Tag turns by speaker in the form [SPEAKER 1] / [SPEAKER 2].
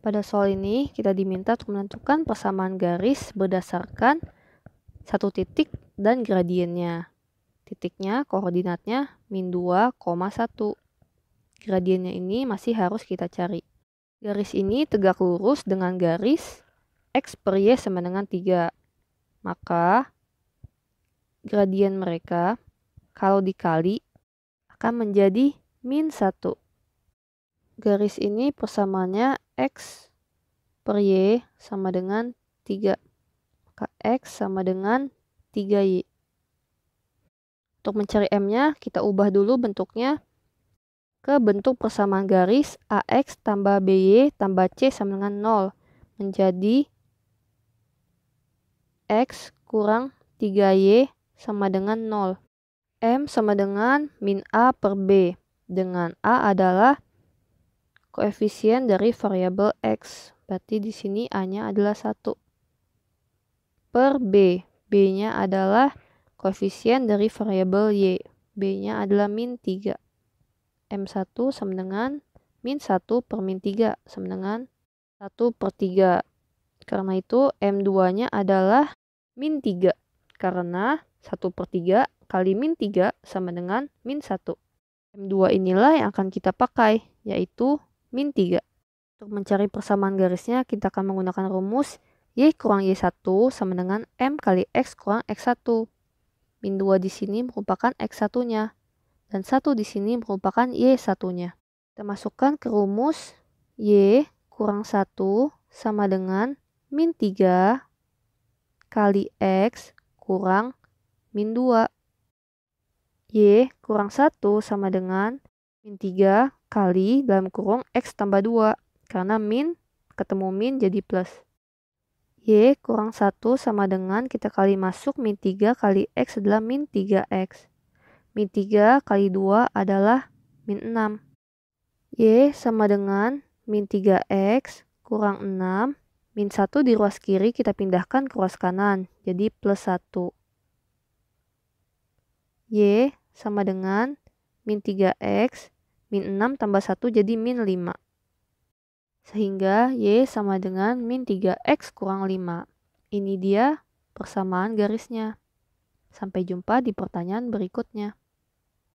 [SPEAKER 1] Pada soal ini, kita diminta untuk menentukan persamaan garis berdasarkan satu titik dan gradiennya. Titiknya, koordinatnya min 2,1. Gradiennya ini masih harus kita cari. Garis ini tegak lurus dengan garis X per Y sama dengan 3. Maka, gradien mereka kalau dikali akan menjadi min 1. Garis ini persamaannya X per Y sama dengan 3. Maka X sama dengan 3Y. Untuk mencari M-nya, kita ubah dulu bentuknya ke bentuk persamaan garis AX tambah BY tambah C sama dengan 0 menjadi X kurang 3Y sama dengan 0. M sama dengan min A per B. Dengan A adalah koefisien dari variabel x. Berarti di sini A-nya adalah 1. Per B. B-nya adalah koefisien dari variabel Y. B-nya adalah min 3. M1 sama dengan min 1 per min 3 sama dengan 1 per 3. Karena itu M2-nya adalah min 3. Karena 1 per 3 kali min 3 sama dengan min 1. M2 inilah yang akan kita pakai, yaitu min 3. Untuk mencari persamaan garisnya, kita akan menggunakan rumus Y kurang Y1 sama dengan M kali X kurang X1. Min 2 di sini merupakan X1-nya, dan 1 di sini merupakan Y1-nya. Kita masukkan ke rumus Y kurang 1 sama dengan min 3 kali X kurang min 2. Y kurang 1 sama dengan min 3 kali dalam kurung X tambah 2, karena min ketemu min jadi plus. Y kurang 1 sama dengan kita kali masuk min 3 kali X adalah min 3X. Min 3 kali 2 adalah min 6. Y sama dengan min 3X kurang 6, min 1 di ruas kiri kita pindahkan ke ruas kanan, jadi plus 1. Y sama dengan min 3X Min 6 tambah 1 jadi min 5. Sehingga Y sama dengan min 3X kurang 5. Ini dia persamaan garisnya. Sampai jumpa di pertanyaan berikutnya.